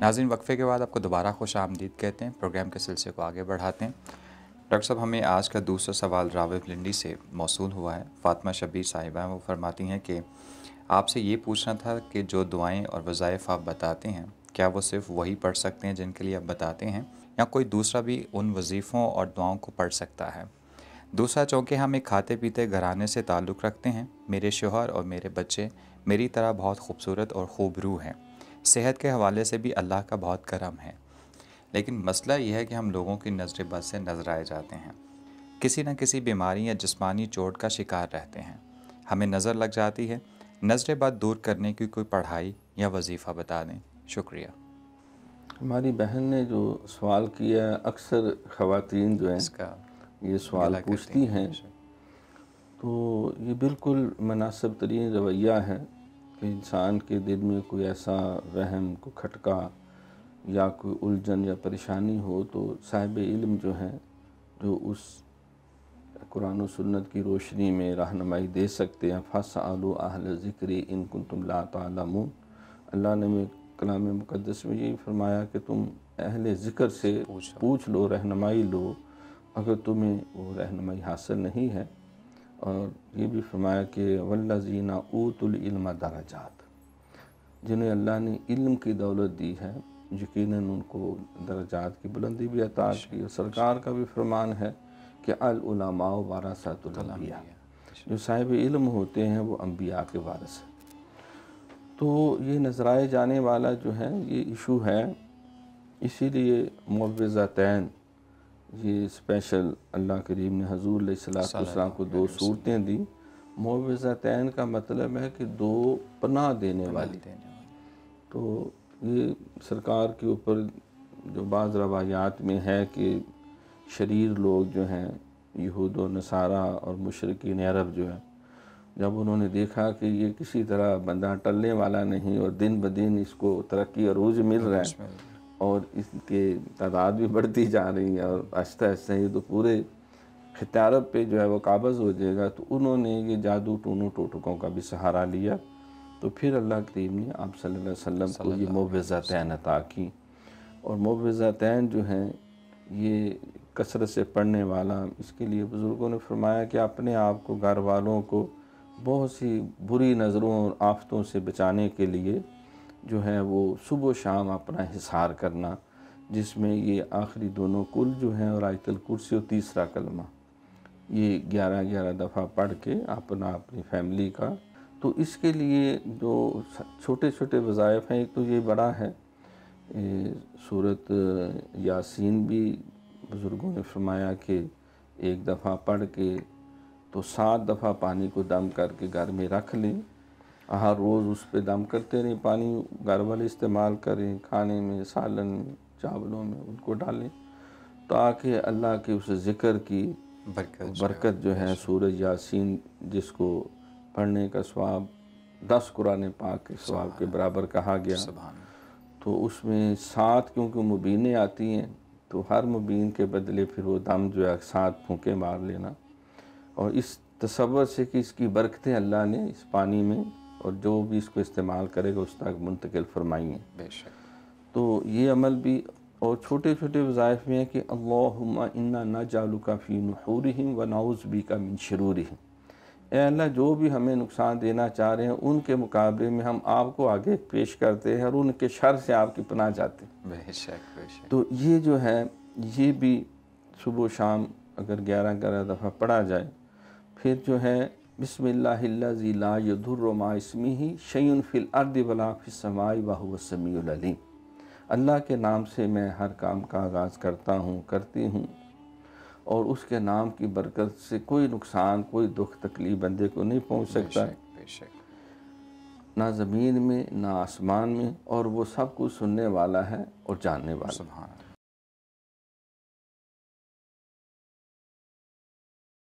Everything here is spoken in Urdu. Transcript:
ناظرین وقفے کے بعد آپ کو دوبارہ خوش آمدید کہتے ہیں پروگرام کے سلسلے کو آگے بڑھاتے ہیں ڈاکٹر صاحب ہمیں آج کا دوسرا سوال راوی لنڈی سے موصول ہوا ہے فاطمہ شبیر صاحبہ وہ فرماتی ہیں کہ آپ سے یہ پوچھنا تھا کہ جو دعائیں اور وظائف آپ بتاتے ہیں کیا وہ صرف وہی پڑھ سکتے ہیں جن کے لیے آپ بتاتے ہیں یا کوئی دوسرا بھی ان وظیفوں اور دعاؤں کو پڑھ سکتا ہے دوسرا چونکہ ہم ایک کھاتے پیتے گھرانے سے تعلق رکھتے ہیں میرے شوہر اور میرے بچے میری طرح بہت خوبصورت اور خوب روح ہیں صحت کے حوالے سے بھی اللہ کا بہت کرم ہے لیکن مسئلہ یہ ہے کہ ہم لوگوں کی نظر بد سے نظر آئے جاتے ہیں کسی نہ کسی بیماری یا جسمانی چوٹ کا شکار رہتے ہیں ہمیں نظر لگ جاتی ہے نظر بد دور کرنے کی کوئی پڑھائی یا وظیفہ بتا دیں شکریہ ہماری بہن نے جو سوال کیا اکثر خواتین جو ہیں اس کا یہ سوال پوچھتی ہیں تو یہ بالکل مناسب ترین رویہ ہے کہ انسان کے دل میں کوئی ایسا وہم کو کھٹکا یا کوئی الجھن یا پریشانی ہو تو صاحب علم جو ہے جو اس قرآن و سنت کی روشنی میں رہنمائی دے سکتے ہیں فَسْعَلُوا أَهْلَ ذِكْرِ اِن كُنْتُمْ لَا تَعْلَمُونَ اللہ نے کلام مقدس میں یہی فرمایا کہ تم اہل ذکر سے پوچھ لو رہنمائی لو اگر تمہیں وہ رہنمائی حاصل نہیں ہے اور یہ بھی فرمایا کہ والذین اوت العلم درجات جنہیں اللہ نے علم کی دولت دی ہے یقیناً ان کو درجات کی بلندی بھی عطا کی اور سرکار کا بھی فرمان ہے کہ العلماء وارا الانبیاء جو صاحب علم ہوتے ہیں وہ انبیاء کے وارث ہیں تو یہ نظرائے جانے والا جو ہے یہ ایشو ہے اسی لیے معوض یہ اسپیشل اللہ کریم نے حضور علیہ السلام کو دو صورتیں دیں مؤوضعین کا مطلب ہے کہ دو پناہ دینے والی تو یہ سرکار کے اوپر جو بعض روایات میں ہے کہ شریر لوگ جو ہیں یہود و نصارہ اور مشرقین عرب جو ہیں جب انہوں نے دیکھا کہ یہ کسی طرح بندہ ٹلنے والا نہیں اور دن بہ دن اس کو ترقی عروج مل رہا ہے اور اس کے تعداد بھی بڑھتی جا رہی ہے اور آہستہ آہستہ یہ تو پورے عرب پہ جو ہے وہ قابض ہو جائے گا تو انہوں نے یہ جادو ٹونو ٹوٹکوں کا بھی سہارا لیا تو پھر اللہ کریم نے آپ صلی اللہ علیہ وسلم کو یہ تین عطا کی اور مبضہ تین جو ہیں یہ کثرت سے پڑھنے والا اس کے لیے بزرگوں نے فرمایا کہ اپنے آپ کو گھر والوں کو بہت سی بری نظروں اور آفتوں سے بچانے کے لیے جو ہے وہ صبح و شام اپنا حصار کرنا جس میں یہ آخری دونوں کل جو ہیں اور آیت الکرسی اور تیسرا کلمہ یہ گیارہ گیارہ دفعہ پڑھ کے اپنا اپنی فیملی کا تو اس کے لیے جو چھوٹے چھوٹے وظائف ہیں ایک تو یہ بڑا ہے صورت یاسین بھی بزرگوں نے فرمایا کہ ایک دفعہ پڑھ کے تو سات دفعہ پانی کو دم کر کے گھر میں رکھ لیں ہر روز اس پہ دم کرتے رہیں پانی گھر والے استعمال کریں کھانے میں سالن میں چاولوں میں ان کو ڈالیں تاکہ اللہ کے اس ذکر کی برکت جو ہے سورج یاسین جس کو پڑھنے کا سواب دس قرآن پاک کے ثواب کے برابر کہا گیا تو اس میں سات کیونکہ مبینیں آتی ہیں تو ہر مبین کے بدلے پھر وہ دم جو ہے سات پھونکے مار لینا اور اس تصور سے کہ اس کی برکتیں اللہ نے اس پانی میں اور جو بھی اس کو استعمال کرے گا اس تک منتقل فرمائیے تو یہ عمل بھی اور چھوٹے چھوٹے وظائف میں ہیں کہ اللہم انا نہ کا فی نحورہم و نعوذ بی کا من شرورہم اے اللہ جو بھی ہمیں نقصان دینا چاہ رہے ہیں ان کے مقابلے میں ہم آپ کو آگے پیش کرتے ہیں اور ان کے شر سے آپ کی پناہ جاتے ہیں بے بے شک شک تو یہ جو ہے یہ بھی صبح و شام اگر گیارہ گیارہ دفعہ پڑھا جائے پھر جو ہے بسم اللہ اللہ ما اسمہ الرماسمی ہی الارض ولا فی السماء وهو السمیع العلی اللہ کے نام سے میں ہر کام کا آغاز کرتا ہوں کرتی ہوں اور اس کے نام کی برکت سے کوئی نقصان کوئی دکھ تکلیف بندے کو نہیں پہنچ سکتا ہے نہ زمین میں نہ آسمان میں اور وہ سب کچھ سننے والا ہے اور جاننے والا